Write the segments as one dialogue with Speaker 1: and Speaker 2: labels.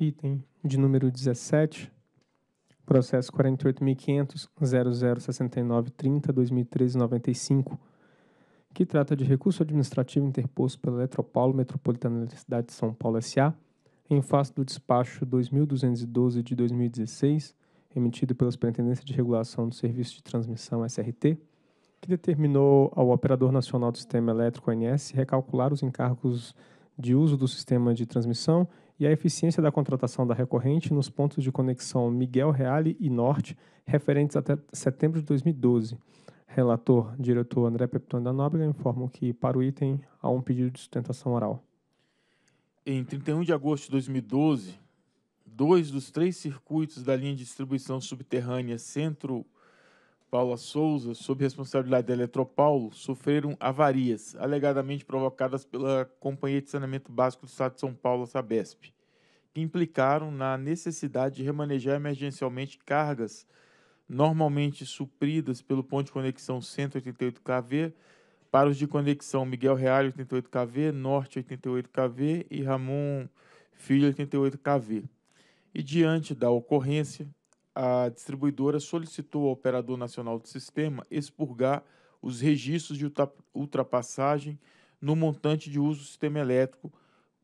Speaker 1: item de número 17, processo 48.500.0069.30.2013.95, que trata de recurso administrativo interposto pela Eletropaulo Metropolitana da Cidade de São Paulo S.A., em face do despacho 2212 de 2016, emitido pela Superintendência de Regulação do Serviço de Transmissão SRT, que determinou ao Operador Nacional do Sistema Elétrico (ONS) recalcular os encargos de uso do sistema de transmissão e a eficiência da contratação da recorrente nos pontos de conexão Miguel Reale e Norte, referentes até setembro de 2012. Relator, diretor André Peptoni da Nóbrega, informam que, para o item, há um pedido de sustentação oral. Em 31 de agosto de 2012, dois dos três circuitos da linha de distribuição subterrânea Centro-Oeste Paula Souza, sob responsabilidade da Eletropaulo, sofreram avarias, alegadamente provocadas pela Companhia de Saneamento Básico do Estado de São Paulo, Sabesp, que implicaram na necessidade de remanejar emergencialmente cargas normalmente supridas pelo ponto de conexão 188 kV para os de conexão Miguel Real 88 kV, Norte 88 kV e Ramon Filho 88 kV. E diante da ocorrência, a distribuidora solicitou ao Operador Nacional do Sistema expurgar os registros de ultrapassagem no montante de uso do sistema elétrico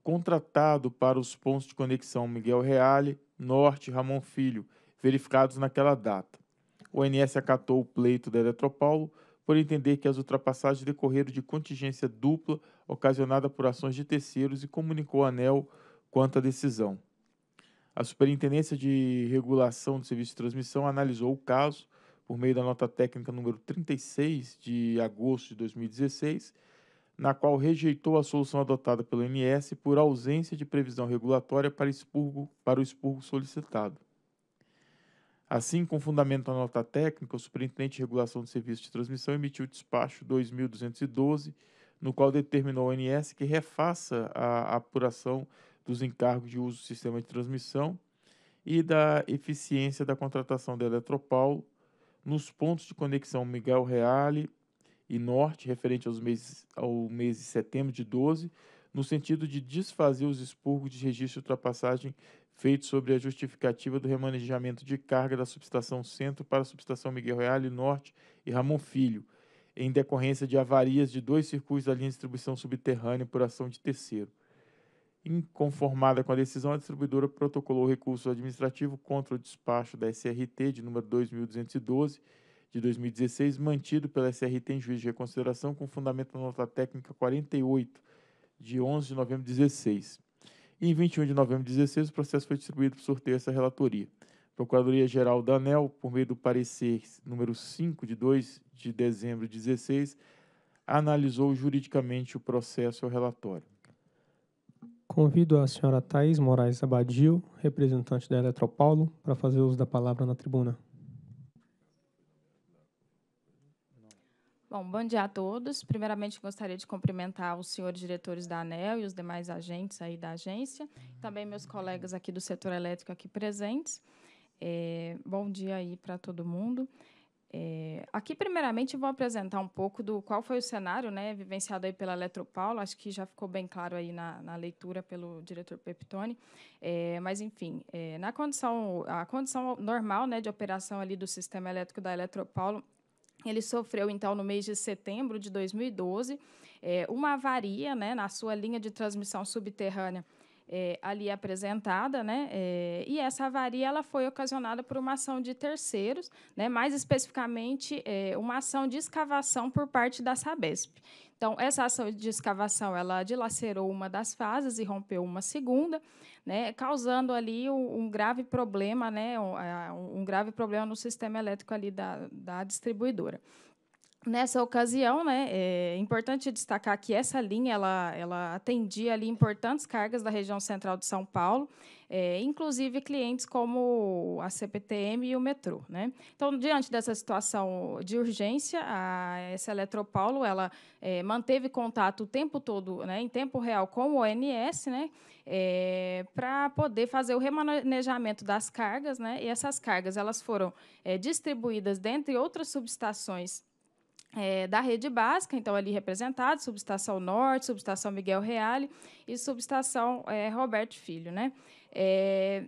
Speaker 1: contratado para os pontos de conexão Miguel Reale, Norte e Ramon Filho, verificados naquela data. O ONS acatou o pleito da Eletropaulo por entender que as ultrapassagens decorreram de contingência dupla ocasionada por ações de terceiros e comunicou à ANEL quanto à decisão. A Superintendência de Regulação do Serviço de Transmissão analisou o caso por meio da nota técnica número 36 de agosto de 2016, na qual rejeitou a solução adotada pelo MS por ausência de previsão regulatória para, expurgo, para o expurgo solicitado. Assim, com fundamento na nota técnica, o Superintendente de Regulação do Serviço de Transmissão emitiu o despacho 2212, no qual determinou ao ONS que refaça a apuração dos encargos de uso do sistema de transmissão e da eficiência da contratação da Eletropaulo nos pontos de conexão Miguel Reale e Norte, referente aos meses, ao mês de setembro de 12, no sentido de desfazer os expurgos de registro de ultrapassagem feitos sobre a justificativa do remanejamento de carga da subestação Centro para a subestação Miguel Reale Norte e Ramon Filho, em decorrência de avarias de dois circuitos da linha de distribuição subterrânea por ação de terceiro. Inconformada com a decisão, a distribuidora protocolou recurso administrativo contra o despacho da SRT de número 2212 de 2016, mantido pela SRT em juízo de reconsideração com fundamento na nota técnica 48 de 11 de novembro de 16. E em 21 de novembro de 16, o processo foi distribuído por sorteio a essa relatoria. Procuradoria-Geral da ANEL, por meio do parecer número 5 de 2 de dezembro de 16, analisou juridicamente o processo e o relatório.
Speaker 2: Convido a senhora
Speaker 1: Thais Moraes Abadil, representante da Eletropaulo, para fazer uso da palavra na tribuna.
Speaker 2: Bom, bom dia a todos. Primeiramente, gostaria de cumprimentar os senhores diretores da ANEL e os demais agentes aí da agência, também meus colegas aqui do setor elétrico aqui presentes. É, bom dia aí para todo mundo. É, aqui, primeiramente, vou apresentar um pouco do qual foi o cenário né, vivenciado aí pela Eletropaulo. Acho que já ficou bem claro aí na, na leitura pelo diretor Peptoni. É, mas, enfim, é, na condição, a condição normal né, de operação ali do sistema elétrico da Eletropaulo, ele sofreu, então, no mês de setembro de 2012, é, uma avaria né, na sua linha de transmissão subterrânea é, ali apresentada, né? É, e essa avaria ela foi ocasionada por uma ação de terceiros, né? Mais especificamente, é, uma ação de escavação por parte da Sabesp. Então, essa ação de escavação ela dilacerou uma das fases e rompeu uma segunda, né, causando ali um, um grave problema, né, um, um, grave problema no sistema elétrico ali da, da distribuidora nessa ocasião, né, é importante destacar que essa linha ela, ela atendia ali importantes cargas da região central de São Paulo, é, inclusive clientes como a CPTM e o metrô. Né? Então, diante dessa situação de urgência, a, essa Eletropaulo ela é, manteve contato o tempo todo, né, em tempo real, com o ONS, né, é, para poder fazer o remanejamento das cargas. Né, e essas cargas elas foram é, distribuídas dentre outras subestações é, da rede básica, então ali representado, subestação Norte, subestação Miguel Reale e subestação é, Roberto Filho. Né? É,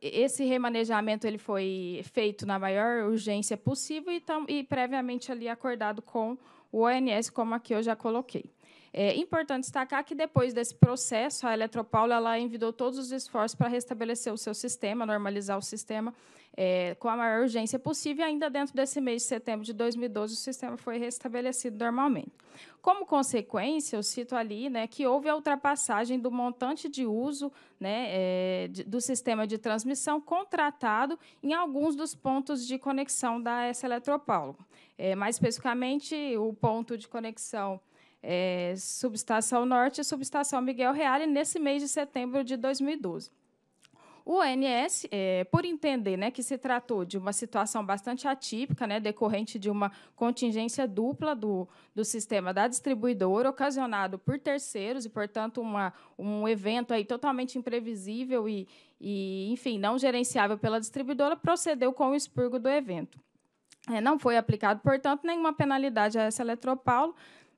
Speaker 2: esse remanejamento ele foi feito na maior urgência possível e, tam, e previamente ali acordado com o ONS, como aqui eu já coloquei. É importante destacar que, depois desse processo, a Eletropaulo ela envidou todos os esforços para restabelecer o seu sistema, normalizar o sistema é, com a maior urgência possível. E ainda dentro desse mês de setembro de 2012, o sistema foi restabelecido normalmente. Como consequência, eu cito ali né, que houve a ultrapassagem do montante de uso né, é, de, do sistema de transmissão contratado em alguns dos pontos de conexão da S. Eletropaulo. É, mais especificamente, o ponto de conexão é, subestação Norte e subestação Miguel Reale, nesse mês de setembro de 2012. O ONS, é, por entender né, que se tratou de uma situação bastante atípica, né, decorrente de uma contingência dupla do, do sistema da distribuidora, ocasionado por terceiros, e, portanto, uma, um evento aí totalmente imprevisível e, e, enfim, não gerenciável pela distribuidora, procedeu com o expurgo do evento. É, não foi aplicado, portanto, nenhuma penalidade a essa Eletropaulo,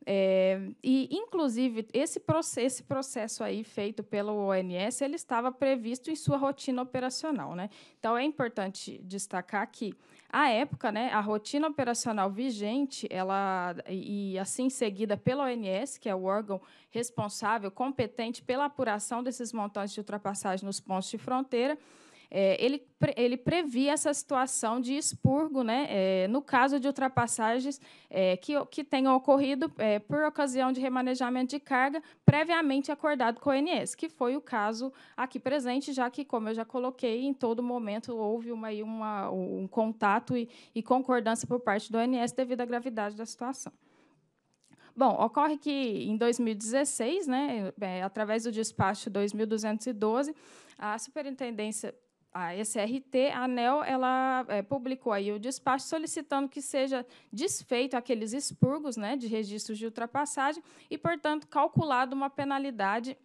Speaker 2: é, e, inclusive, esse, esse processo aí feito pelo ONS, ele estava previsto em sua rotina operacional. Né? Então, é importante destacar que, à época, né, a rotina operacional vigente ela, e, e, assim seguida pela ONS, que é o órgão responsável, competente pela apuração desses montantes de ultrapassagem nos pontos de fronteira, é, ele, ele previa essa situação de expurgo, né, é, no caso de ultrapassagens é, que, que tenham ocorrido é, por ocasião de remanejamento de carga previamente acordado com o ONS, que foi o caso aqui presente, já que, como eu já coloquei, em todo momento houve uma, uma, um contato e, e concordância por parte do ONS devido à gravidade da situação. Bom, ocorre que em 2016, né, é, através do despacho 2212, a Superintendência a SRT, a ANEL, ela é, publicou aí o despacho solicitando que seja desfeito aqueles expurgos né, de registros de ultrapassagem e, portanto, calculado uma penalidade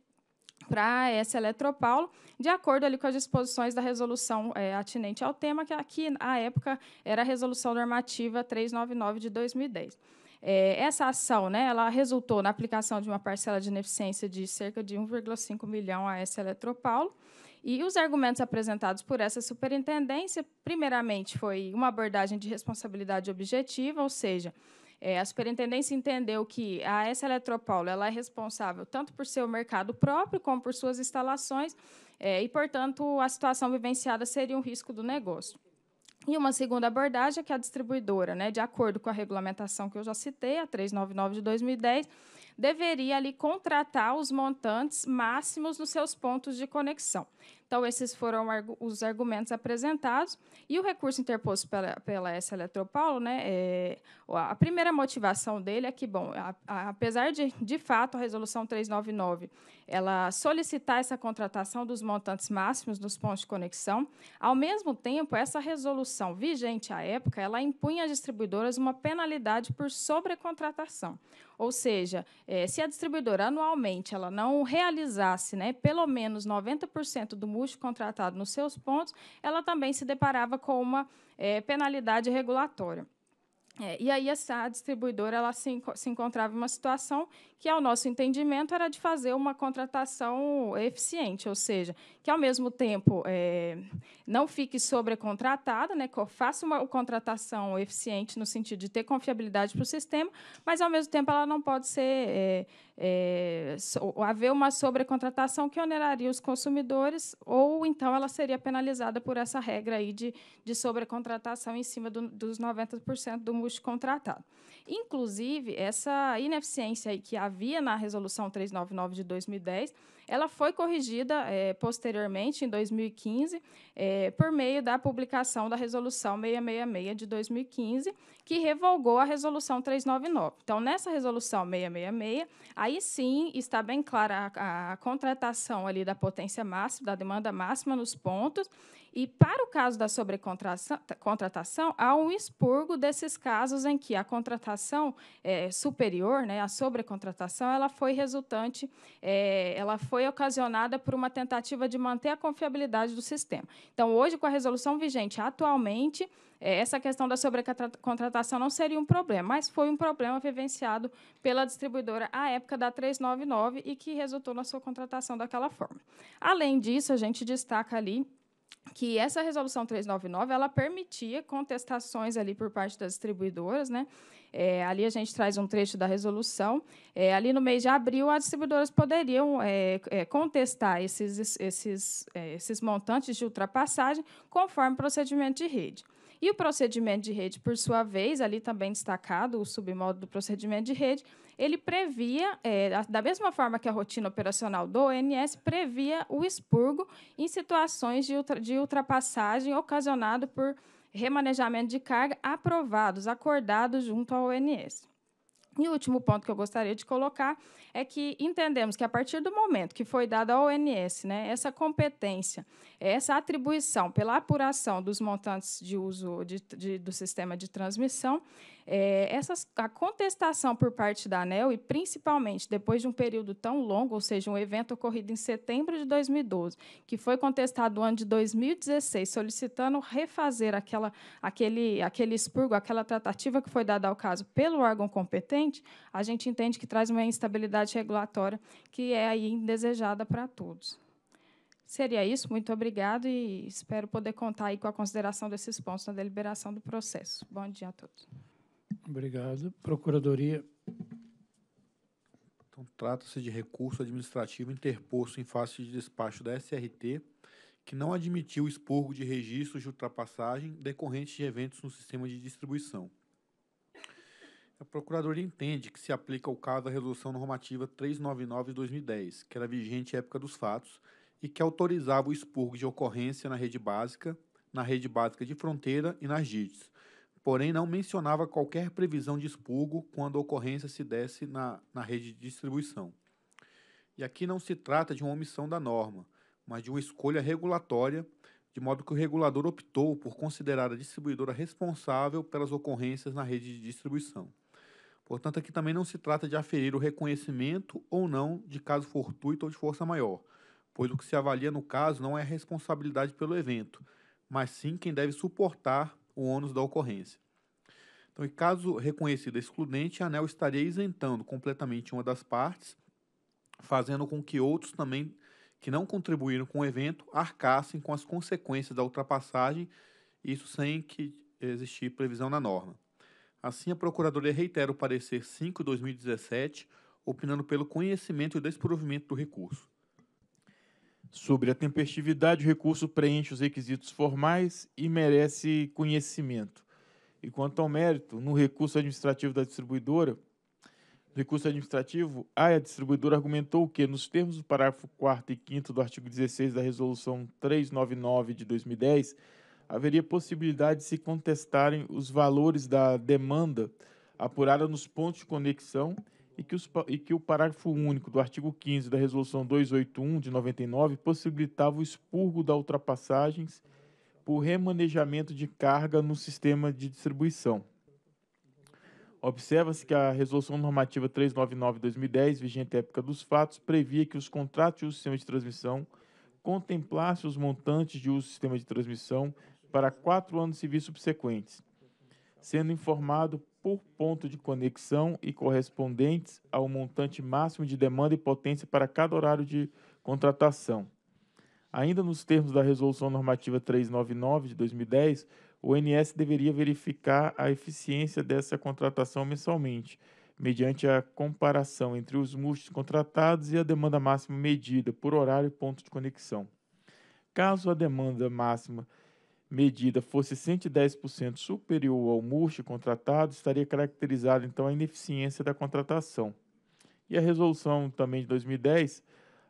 Speaker 2: para essa Eletropaulo, de acordo ali com as disposições da resolução é, atinente ao tema, que aqui, à época, era a Resolução Normativa 399 de 2010. É, essa ação né, ela resultou na aplicação de uma parcela de ineficiência de cerca de 1,5 milhão a essa Eletropaulo. E os argumentos apresentados por essa superintendência, primeiramente, foi uma abordagem de responsabilidade objetiva, ou seja, é, a superintendência entendeu que a S Eletropaulo ela é responsável tanto por seu mercado próprio como por suas instalações, é, e, portanto, a situação vivenciada seria um risco do negócio. E uma segunda abordagem é que a distribuidora, né, de acordo com a regulamentação que eu já citei, a 399 de 2010, deveria ali contratar os montantes máximos nos seus pontos de conexão. Então, esses foram os argumentos apresentados. E o recurso interposto pela, pela S. Eletropaulo, né, é, a primeira motivação dele é que, bom, a, a, apesar de, de fato, a Resolução 399 ela solicitar essa contratação dos montantes máximos dos pontos de conexão, ao mesmo tempo, essa resolução vigente à época, ela impunha às distribuidoras uma penalidade por sobrecontratação. Ou seja, é, se a distribuidora anualmente ela não realizasse né, pelo menos 90% do contratado nos seus pontos, ela também se deparava com uma é, penalidade regulatória. É, e aí essa distribuidora ela se, se, encontrava em uma situação que, ao nosso entendimento, era de fazer uma contratação eficiente, ou seja, que ao mesmo tempo é, não fique sobrecontratada, né? faça uma contratação eficiente no sentido de ter confiabilidade para o sistema, mas, ao mesmo tempo, ela não pode ser é, é, so, haver uma sobrecontratação que oneraria os consumidores, ou então ela seria penalizada por essa regra aí de, de sobrecontratação em cima do, dos 90% do multicontratado. Inclusive, essa ineficiência aí que havia na Resolução 399 de 2010 ela foi corrigida é, posteriormente, em 2015, é, eh, por meio da publicação da Resolução 666 de 2015, que revogou a Resolução 399. Então, nessa Resolução 666, aí sim está bem clara a, a contratação ali da potência máxima, da demanda máxima nos pontos, e para o caso da sobrecontratação, há um expurgo desses casos em que a contratação é, superior, né, a sobrecontratação, ela foi resultante, é, ela foi ocasionada por uma tentativa de manter a confiabilidade do sistema. Então, hoje, com a resolução vigente atualmente, é, essa questão da sobrecontratação não seria um problema, mas foi um problema vivenciado pela distribuidora à época da 399 e que resultou na sua contratação daquela forma. Além disso, a gente destaca ali que essa resolução 399 ela permitia contestações ali por parte das distribuidoras, né? É, ali a gente traz um trecho da resolução. É, ali no mês de abril, as distribuidoras poderiam é, é contestar esses, esses, é, esses montantes de ultrapassagem conforme procedimento de rede. E o procedimento de rede, por sua vez, ali também destacado o submódulo do procedimento de rede, ele previa, é, da mesma forma que a rotina operacional do ONS, previa o expurgo em situações de, ultra, de ultrapassagem ocasionado por remanejamento de carga aprovados, acordados junto ao ONS. E o último ponto que eu gostaria de colocar é que entendemos que, a partir do momento que foi dada à ONS né, essa competência, essa atribuição pela apuração dos montantes de uso de, de, do sistema de transmissão, é, a contestação por parte da ANEL, e principalmente depois de um período tão longo, ou seja, um evento ocorrido em setembro de 2012, que foi contestado no ano de 2016, solicitando refazer aquela, aquele, aquele expurgo, aquela tratativa que foi dada ao caso pelo órgão competente, a gente entende que traz uma instabilidade regulatória que é aí indesejada para todos. Seria isso, muito obrigado e espero poder contar aí com a consideração desses pontos na deliberação do processo. Bom dia a todos.
Speaker 1: Obrigado. Procuradoria.
Speaker 3: Então, trata-se de recurso administrativo interposto em face de despacho da SRT, que não admitiu o expurgo de registros de ultrapassagem decorrentes de eventos no sistema de distribuição. A Procuradoria entende que se aplica ao caso a Resolução Normativa 399-2010, que era vigente à época dos fatos, e que autorizava o expurgo de ocorrência na rede básica, na rede básica de fronteira e nas DITs, porém não mencionava qualquer previsão de expurgo quando a ocorrência se desse na, na rede de distribuição. E aqui não se trata de uma omissão da norma, mas de uma escolha regulatória, de modo que o regulador optou por considerar a distribuidora responsável pelas ocorrências na rede de distribuição. Portanto, aqui também não se trata de aferir o reconhecimento ou não de caso fortuito ou de força maior, pois o que se avalia no caso não é a responsabilidade pelo evento, mas sim quem deve suportar o ônus da ocorrência. Então, em caso reconhecida excludente, a ANEL estaria isentando completamente uma das partes, fazendo com que outros também que não contribuíram com o evento arcassem com as consequências da ultrapassagem, isso sem que existir previsão na norma. Assim, a Procuradoria reitera o parecer 5 2017, opinando pelo conhecimento e desprovimento do recurso.
Speaker 1: Sobre a tempestividade, o recurso preenche os requisitos formais e merece conhecimento. E quanto ao mérito, no recurso administrativo da distribuidora, no recurso administrativo, a distribuidora argumentou que, nos termos do parágrafo 4 e 5 do artigo 16 da Resolução 399 de 2010, haveria possibilidade de se contestarem os valores da demanda apurada nos pontos de conexão e que, os, e que o parágrafo único do artigo 15 da Resolução 281 de 99 possibilitava o expurgo da ultrapassagens por remanejamento de carga no sistema de distribuição. Observa-se que a Resolução Normativa 399-2010, vigente à época dos fatos, previa que os contratos de uso do sistema de transmissão contemplassem os montantes de uso do sistema de transmissão para quatro anos civis subsequentes, sendo informado por ponto de conexão e correspondentes ao montante máximo de demanda e potência para cada horário de contratação. Ainda nos termos da Resolução Normativa 399 de 2010, o ONS deveria verificar a eficiência dessa contratação mensalmente, mediante a comparação entre os múltiplos contratados e a demanda máxima medida por horário e ponto de conexão. Caso a demanda máxima medida fosse 110% superior ao MURST contratado, estaria caracterizada então a ineficiência da contratação. E a resolução também de 2010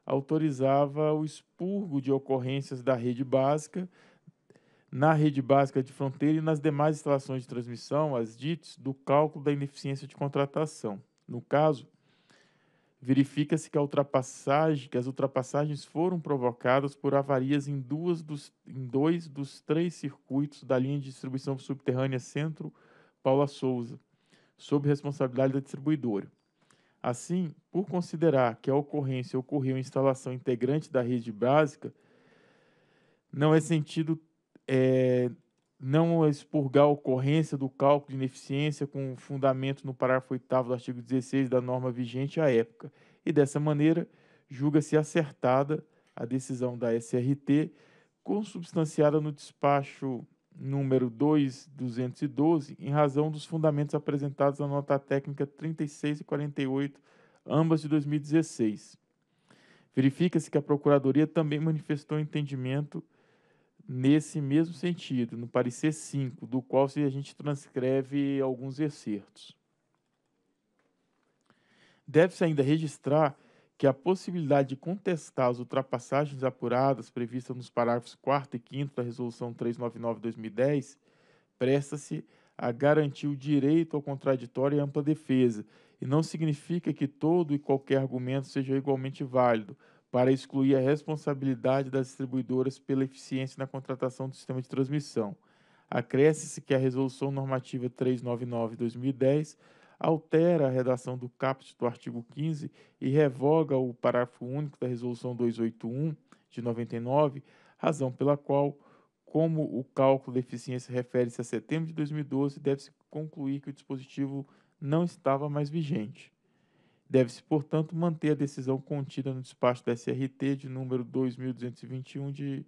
Speaker 1: autorizava o expurgo de ocorrências da rede básica, na rede básica de fronteira e nas demais instalações de transmissão, as DITs, do cálculo da ineficiência de contratação. No caso, verifica-se que, que, as ultrapassagens foram provocadas por avarias em, dos, em, dois dos três circuitos da linha de distribuição subterrânea Centro Paula Souza, sob responsabilidade da distribuidora. Assim, por considerar que a ocorrência ocorreu em instalação integrante da rede básica, não é sentido é, não expurgar a ocorrência do cálculo de ineficiência com fundamento no parágrafo 8 do artigo 16 da norma vigente à época. E dessa maneira, julga-se acertada a decisão da SRT, consubstanciada no despacho número 2212, em razão dos fundamentos apresentados na nota técnica 36 e 48, ambas de 2016. Verifica-se que a Procuradoria também manifestou entendimento nesse mesmo sentido, no parecer 5, do qual a gente transcreve alguns excertos. Deve-se ainda registrar que a possibilidade de contestar as ultrapassagens apuradas previstas nos parágrafos 4 e 5 da Resolução 399-2010 presta-se a garantir o direito ao contraditório e ampla defesa, e não significa que todo e qualquer argumento seja igualmente válido, para excluir a responsabilidade das distribuidoras pela eficiência na contratação do sistema de transmissão. Acresce-se que a Resolução Normativa 399-2010 altera a redação do caput do artigo 15 e revoga o parágrafo único da Resolução 281 de 99, razão pela qual, como o cálculo da eficiência refere-se a setembro de 2012, deve-se concluir que o dispositivo não estava mais vigente. Deve-se, portanto, manter a decisão contida no despacho da SRT de número 2221 de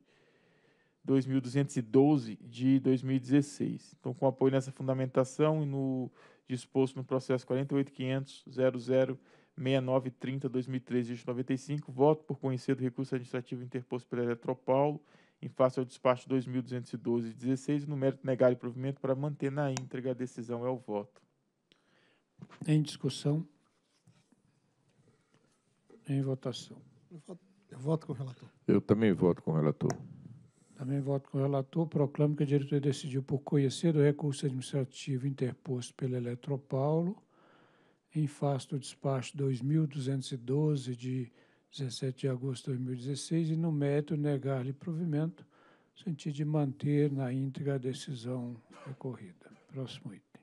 Speaker 1: 2212 de 2016. Então, com apoio nessa fundamentação e no disposto no processo 48.500.006930-2013-95, voto por conhecer do recurso administrativo interposto pela Eletropaulo em face ao despacho 2212-16, no mérito negar o provimento para manter na íntegra a decisão é o voto.
Speaker 3: Em discussão. Em votação. Eu voto, eu voto com o relator. Eu também voto com o relator. Também voto com o relator. Proclamo que a diretoria decidiu por conhecer do recurso administrativo interposto pela Eletropaulo em face do despacho 2212 de 17 de agosto de 2016 e no mérito negar-lhe provimento, no sentido de manter na íntegra a decisão recorrida. Próximo item.